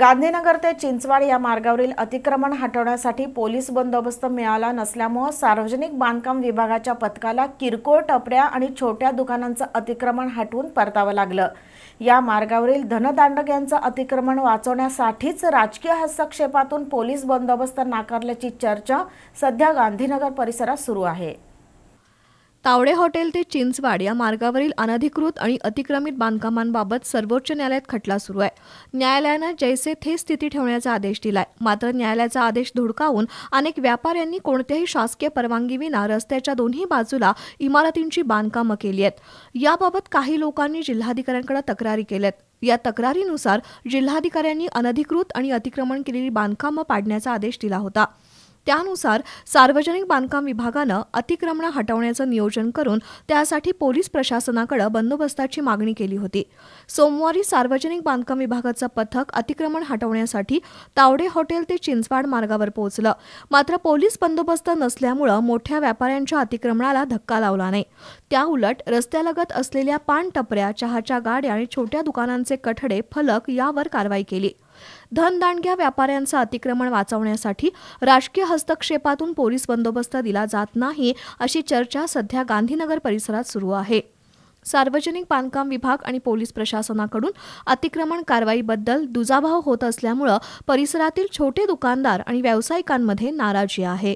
गांधीनगर ते चिंचवाड या मार्गावरील अतिक्रमण हटवण्यासाठी पोलीस बंदोबस्त मिळाला नसल्यामुळे सार्वजनिक बांधकाम विभागाच्या पथकाला किरकोळ टपऱ्या आणि छोट्या दुकानांचं अतिक्रमण हटवून परतावं लागलं या मार्गावरील धनदांडग्यांचं अतिक्रमण वाचवण्यासाठीच राजकीय हस्तक्षेपातून पोलीस बंदोबस्त नाकारल्याची चर्चा सध्या गांधीनगर परिसरात सुरू आहे तावडे हॉटेल ते चिंचवाड या मार्गावरील अनधिकृत आणि अतिक्रमित बांधकामांबाबत सर्वोच्च न्यायालयात खटला सुरू आहे न्यायालयानं जैसे थे स्थिती ठेवण्याचा आदेश दिलाय मात्र न्यायालयाचा आदेश धुडकावून अनेक व्यापाऱ्यांनी कोणत्याही शासकीय परवानगीविना रस्त्याच्या दोन्ही बाजूला इमारतींची बांधकामं केली आहेत याबाबत काही लोकांनी जिल्हाधिकाऱ्यांकडे तक्रारी केल्यात या तक्रारीनुसार जिल्हाधिकाऱ्यांनी अनधिकृत आणि अतिक्रमण केलेली बांधकामं पाडण्याचा आदेश दिला होता त्यानुसार सार्वजनिक बांधकाम विभागानं अतिक्रमण हटवण्याचं नियोजन करून त्यासाठी पोलीस प्रशासनाकडे बंदोबस्ताची मागणी केली होती सोमवारी सार्वजनिक बांधकाम विभागाचं पथक अतिक्रमण हटवण्यासाठी तावडे हॉटेल ते चिंचवाड मार्गावर पोहोचलं मात्र पोलीस बंदोबस्त नसल्यामुळं मोठ्या व्यापाऱ्यांच्या अतिक्रमणाला धक्का लावला नाही त्याउलट रस्त्यालगत असलेल्या पान टपऱ्या चहाच्या गाड्या आणि छोट्या दुकानांचे कठडे फलक यावर कारवाई केली धनदांडग्या व्यापाऱ्यांचं अतिक्रमण वाचवण्यासाठी राजकीय हस्तक्षेपातून पोलीस बंदोबस्त दिला जात नाही अशी चर्चा सध्या गांधीनगर परिसरात सुरू आहे सार्वजनिक बांधकाम विभाग आणि पोलीस प्रशासनाकडून अतिक्रमण कारवाईबद्दल दुजाभाव होत असल्यामुळं परिसरातील छोटे दुकानदार आणि व्यावसायिकांमध्ये नाराजी आहे